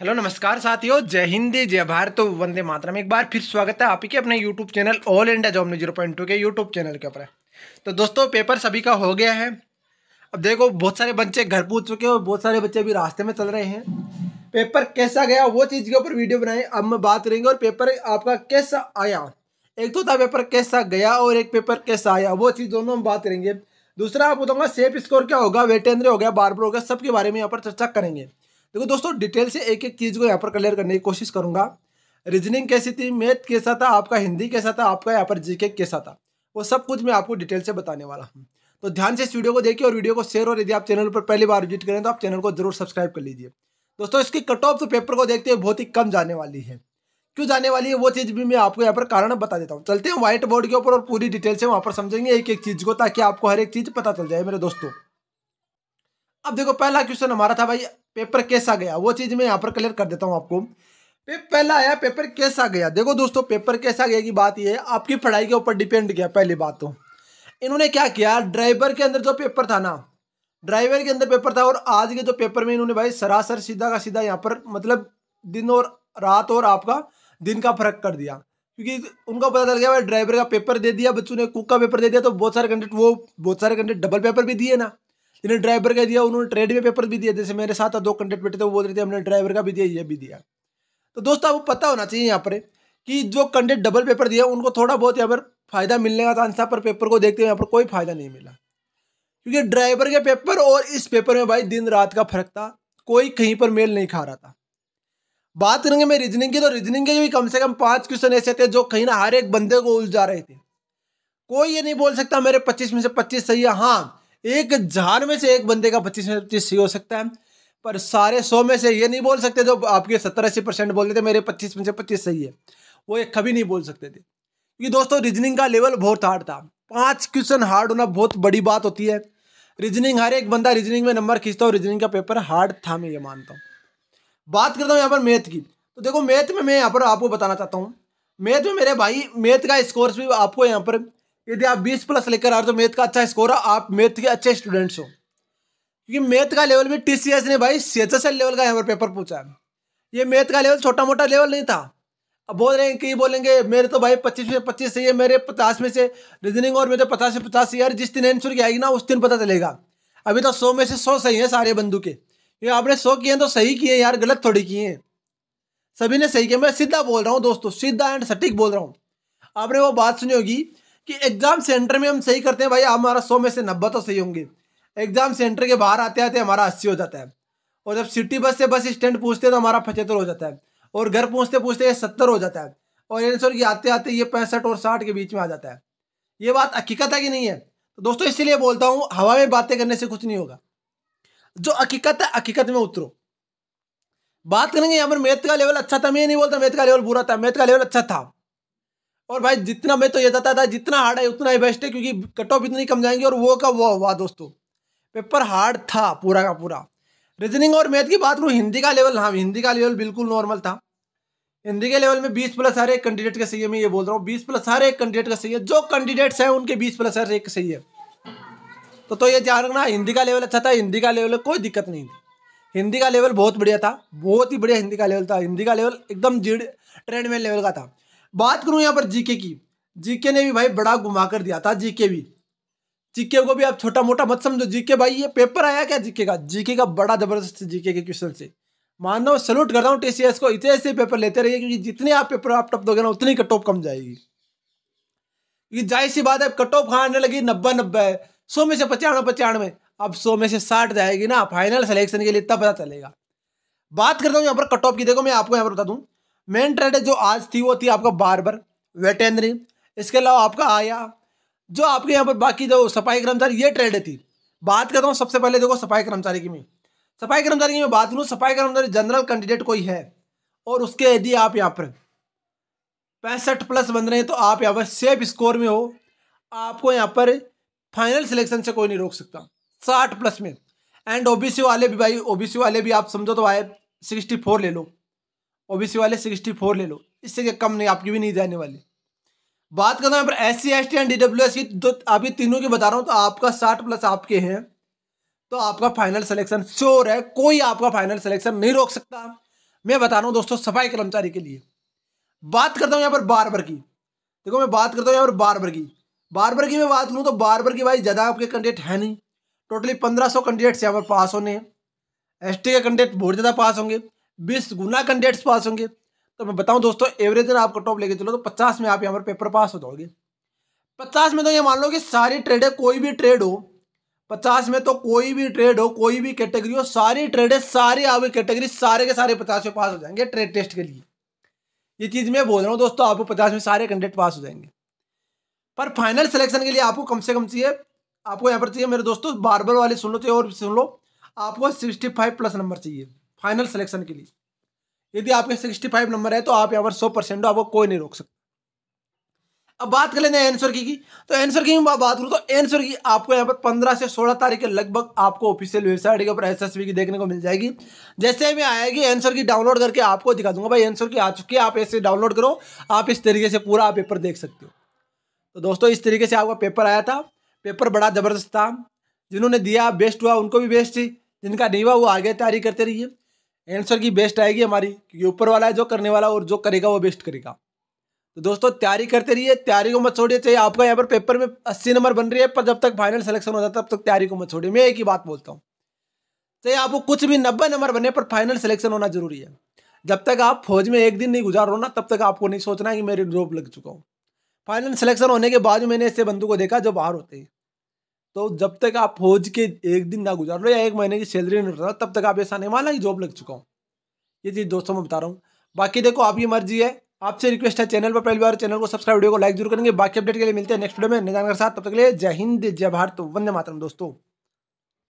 hello नमस्कार साथियों जय हिंद जय भारत तो वंदे मातरम एक बार फिर स्वागत है आपके अपने YouTube channel all India job zero point two के यूट्यूब चैनल के ऊपर तो दोस्तों पेपर सभी का हो गया है अब देखो बहुत सारे बच्चे घर पूछ चुके हैं और बहुत सारे बच्चे अभी रास्ते में चल रहे हैं पेपर कैसा गया वो चीज़ के ऊपर वीडियो बनाए अब हम बात करेंगे और पेपर आपका कैसा आया एक तो था पेपर कैसा गया और एक पेपर कैसा आया वो चीज़ दोनों हम बात करेंगे दूसरा आप बताऊँगा सेफ स्कोर क्या होगा वेटेंद्र हो गया बार हो गया सबके बारे में यहाँ पर चर्चा करेंगे देखो दोस्तों डिटेल से एक एक चीज़ को यहाँ पर क्लियर करने की कोशिश करूँगा रीजनिंग कैसी थी मैथ कैसा था आपका हिंदी कैसा था आपका यहाँ पर जीके कैसा था वो सब कुछ मैं आपको डिटेल से बताने वाला हूँ तो ध्यान से इस वीडियो को देखिए और वीडियो को शेयर और यदि आप चैनल पर पहली बार विजिट करें तो आप चैनल को जरूर सब्सक्राइब कर लीजिए दोस्तों इसकी कट ऑफ तो पेपर को देखते हुए बहुत ही कम जाने वाली है क्यों जाने वाली है वो चीज़ भी मैं आपको यहाँ पर कारण बता देता हूँ चलते हैं व्हाइट बोर्ड के ऊपर और पूरी डिटेल से वहाँ पर समझेंगे एक एक चीज़ को ताकि आपको हर एक चीज़ पता चल जाए मेरे दोस्तों अब देखो पहला क्वेश्चन हमारा था भाई पेपर कैसा गया वो चीज़ मैं यहाँ पर क्लियर कर देता हूँ आपको पहला आया पेपर कैसा गया देखो दोस्तों पेपर कैसा गया की बात यह आपकी पढ़ाई के ऊपर डिपेंड किया पहली बात तो इन्होंने क्या किया ड्राइवर के अंदर जो पेपर था ना ड्राइवर के अंदर पेपर था और आज के जो पेपर में इन्होंने भाई सरासर सीधा का सीधा यहाँ पर मतलब दिन और रात और आपका दिन का फर्क कर दिया क्योंकि उनका पता चल गया भाई ड्राइवर का पेपर दे दिया बच्चों ने कुक का पेपर दे दिया तो बहुत सारे कंडेट वो बहुत सारे कंडेट डबल पेपर भी दिए ना जिन्हें ड्राइवर का दिया उन्होंने ट्रेड में पेपर भी दिया जैसे मेरे साथ दो कंटेक्ट बैठे थे वो बोल रहे थे हमने ड्राइवर का भी दिया ये भी दिया तो दोस्तों आपको पता होना चाहिए यहाँ पर कि जो कंटेंट डबल पेपर दिया उनको थोड़ा बहुत यहाँ पर फायदा मिलने का चांस था पर पेपर को देखते हुए यहाँ पर कोई फायदा नहीं मिला क्योंकि ड्राइवर के पेपर और इस पेपर में भाई दिन रात का फर्क था कोई कहीं पर मेल नहीं खा रहा था बात करेंगे मैं रीजनिंग की तो रीजनिंग के भी कम से कम पाँच क्वेश्चन ऐसे थे जो कहीं ना हर एक बंदे को उलझा रहे थे कोई ये नहीं बोल सकता मेरे पच्चीस में से पच्चीस सही है हाँ एक हजार में से एक बंदे का पच्चीस में पच्चीस सी हो सकता है पर सारे सौ में से ये नहीं बोल सकते जो आपके सत्तर अस्सी परसेंट बोलते थे मेरे पच्चीस में से पच्चीस सही है वो ये कभी नहीं बोल सकते थे क्योंकि दोस्तों रीजनिंग का लेवल बहुत हार्ड था पाँच क्वेश्चन हार्ड होना बहुत बड़ी बात होती है रीजनिंग हर एक बंदा रीजनिंग में नंबर खींचता हूँ रीजनिंग का पेपर हार्ड था मैं ये मानता हूँ बात करता हूँ यहाँ पर मैथ की तो देखो मैथ में मैं यहाँ पर आपको बताना चाहता हूँ मैथ में मेरे भाई मैथ का स्कोर्स भी आपको यहाँ पर यदि आप 20 प्लस लेकर आ रहे हो तो मैथ का अच्छा स्कोर है आप मैथ के अच्छे स्टूडेंट्स हो क्योंकि मैथ का लेवल भी टी ने भाई एल लेवल का यहाँ पर पेपर पूछा है ये मैथ का लेवल छोटा मोटा लेवल नहीं था अब बोल रहे हैं कि बोलेंगे मेरे तो भाई पच्चीस में पच्चीस है मेरे पचास में से रीजनिंग और मेरे तो पचास में पचास यार जिस दिन आंसर की आएगी ना उस दिन पता चलेगा अभी तो सौ में से सौ सही है सारे बंदू के ये आपने सौ किए हैं तो सही किए हैं यार गलत थोड़ी किए हैं सभी ने सही किया मैं सीधा बोल रहा हूँ दोस्तों सीधा एंड सटीक बोल रहा हूँ आपने वो बात सुनी होगी कि एग्ज़ाम सेंटर में हम सही करते हैं भाई हमारा सौ में से नब्बे तो सही होंगे एग्ज़ाम सेंटर के बाहर आते आते हमारा अस्सी हो जाता है और जब सिटी बस से बस स्टैंड पूछते हैं तो हमारा पचहत्तर हो जाता है और घर पहुँचते पूछते ये सत्तर हो जाता है और आंसर ये आते आते ये पैंसठ और साठ के बीच में आ जाता है ये बात हकीकत है कि नहीं है तो दोस्तों इसीलिए बोलता हूँ हवा में बातें करने से कुछ नहीं होगा जो हकीकत है हकीकत में उतरो बात करेंगे यहाँ पर मैथ का लेवल अच्छा था मैं नहीं बोलता मैथ का लेवल बुरा था मैथ का लेवल अच्छा था और भाई जितना मैं तो ये चाहता था जितना हार्ड है उतना ही बेस्ट है क्योंकि कट ऑफ इतनी कम जाएंगे और वो का वो हुआ दोस्तों पेपर हार्ड था पूरा का पूरा रीजनिंग और मैथ की बात करूँ हिंदी का लेवल हाँ हिंदी का लेवल बिल्कुल नॉर्मल था हिंदी के लेवल में बीस प्लस हर एक कैंडिडेट का सही है मैं ये बोल रहा हूँ बीस प्लस हर एक कैंडिडेट का सही है जो कैंडिडेट्स हैं उनके बीस प्लस हर एक सही है तो तो ये ध्यान रखना हिंदी का लेवल अच्छा था हिंदी का लेवल कोई दिक्कत नहीं थी हिंदी का लेवल बहुत बढ़िया था बहुत ही बढ़िया हिंदी का लेवल था हिंदी का लेवल एकदम जीड ट्रेंड में लेवल का था बात करूं यहां पर जीके की जीके ने भी भाई बड़ा घुमा कर दिया था जीके भी जीके को भी आप छोटा मोटा मत समझो जीके भाई ये पेपर आया क्या जीके का जीके का बड़ा जबरदस्त जीके के क्वेश्चन से मानो सल्यूट करता हूँ टीसीएस को इतने से पेपर लेते रहिए क्योंकि जितने आप पेपर आप टॉप दोगे ना उतनी कट ऑफ कम जाएगी क्योंकि जाहिर सी बात है कट ऑफ कहाँ आने लगी नब्बे नब्बे सौ में से पचानवे पचानवे अब सौ में से साठ जाएगी ना फाइनल सिलेक्शन के लिए तब पता चलेगा बात करता हूँ यहाँ पर कट ऑफ की देखो मैं आपको यहाँ पर बता दूँ मेन ट्रेड जो आज थी वो थी आपका बारबर वेटेनरी इसके अलावा आपका आया जो आपके यहाँ पर बाकी जो सफाई कर्मचारी ये ट्रेड थी बात करता हूँ सबसे पहले देखो सफाई कर्मचारी की मैं सफाई कर्मचारी की मैं बात करूँ सफाई कर्मचारी जनरल कैंडिडेट कोई है और उसके यदि आप यहाँ पर पैंसठ प्लस बन रहे हैं तो आप यहाँ पर सेफ स्कोर में हो आपको यहाँ पर फाइनल सिलेक्शन से कोई नहीं रोक सकता साठ प्लस में एंड ओबीसी वाले भी भाई ओबीसी वाले भी आप समझो तो आए सिक्सटी फोर ले लो ओबीसी वाले सिक्सटी फोर ले लो इससे कम नहीं आपकी भी नहीं जाने वाली बात करता हूँ यहाँ पर S C S T and D W S की दो अभी तीनों की बता रहा हूँ तो आपका साठ प्लस आपके हैं तो आपका फाइनल सिलेक्शन श्योर है कोई आपका फाइनल सिलेक्शन नहीं रोक सकता मैं बता रहा हूँ दोस्तों सफाई कर्मचारी के लिए बात करता हूँ यहाँ पर बार बार की देखो मैं बात करता हूँ यहाँ पर बार बार की बार बार की मैं बात करूँ तो बार बार की भाई ज़्यादा आपके कैंडिडेट है नहीं टोटली पंद्रह सौ कैंडिडेट्स यहाँ पर पास होने हैं एस के कैंडिडेट बहुत ज़्यादा पास होंगे बीस गुना कैंडिडेट्स पास होंगे तो मैं बताऊं दोस्तों एवरेज आप कट लेके चलो तो पचास में आप यहाँ पर पेपर पास हो जाओगे पचास में तो ये मान लो कि सारी ट्रेडें कोई भी ट्रेड हो पचास में तो कोई भी ट्रेड हो कोई भी कैटेगरी हो सारी ट्रेडें सारी आपकी कैटेगरी सारे के सारे पचास में पास हो जाएंगे ट्रेड टेस्ट के लिए ये चीज़ मैं बोल रहा हूँ दोस्तों आपको पचास में सारे कैंडिडेट पास हो जाएंगे पर फाइनल सिलेक्शन के लिए आपको कम से कम चाहिए आपको यहाँ पर चाहिए मेरे दोस्तों बार बार वाले सुन लो चाहिए और सुन लो आपको सिक्सटी फाइव प्लस नंबर चाहिए फाइनल सिलेक्शन के लिए यदि आपके 65 नंबर है तो आप यहाँ पर 100 परसेंट आपको कोई नहीं रोक सकता अब बात कर लेते हैं आंसर की की तो एंसर की बात करूँ तो एंसर की आपको यहाँ पर पंद्रह से सोलह तारीख के लगभग आपको ऑफिशियल वेबसाइट के ऊपर एस की देखने को मिल जाएगी जैसे मैं आएगी एंसर की डाउनलोड करके आपको दिखा दूंगा भाई आंसर की आ चुकी है आप ऐसे डाउनलोड करो आप इस तरीके से पूरा पेपर देख सकते हो तो दोस्तों इस तरीके से आपका पेपर आया था पेपर बड़ा ज़बरदस्त था जिन्होंने दिया बेस्ट हुआ उनको भी बेस्ट थी जिनका नहीं हुआ वो आगे तैयारी करते रहिए आंसर की बेस्ट आएगी हमारी क्योंकि ऊपर वाला है जो करने वाला और जो करेगा वो बेस्ट करेगा तो दोस्तों तैयारी करते रहिए तैयारी को मत छोड़िए चाहिए आपका यहाँ पर पेपर में अस्सी नंबर बन रही है पर जब तक फाइनल सिलेक्शन हो जाता है तब तक तैयारी को मत छोड़िए मैं एक ही बात बोलता हूँ चाहिए आपको कुछ भी नब्बे नंबर बने पर फाइनल सिलेक्शन होना जरूरी है जब तक आप फौज में एक दिन नहीं गुजार रहो ना तब तक आपको नहीं सोचना कि मेरी ड्रॉप लग चुका हूँ फाइनल सिलेक्शन होने के बाद मैंने ऐसे बंधु को देखा जो बाहर होते हैं तो जब तक आप फौज के एक दिन ना गुजार लो या एक महीने की सैलरी नहीं उठा तब तक आप ऐसा नहीं माना कि जॉब लग चुका हूँ ये चीज़ दोस्तों मैं बता रहा हूँ बाकी देखो आपकी मर्जी है आपसे रिक्वेस्ट है चैनल पर पहली बार चैनल को सब्सक्राइब वीडियो को लाइक जरूर करेंगे बाकी अपडेट के लिए मिलते हैं नेक्स्ट वीडियो में निजान के साथ तब तक के लिए जय हिंद जय भारत वंदे मातरम दोस्तों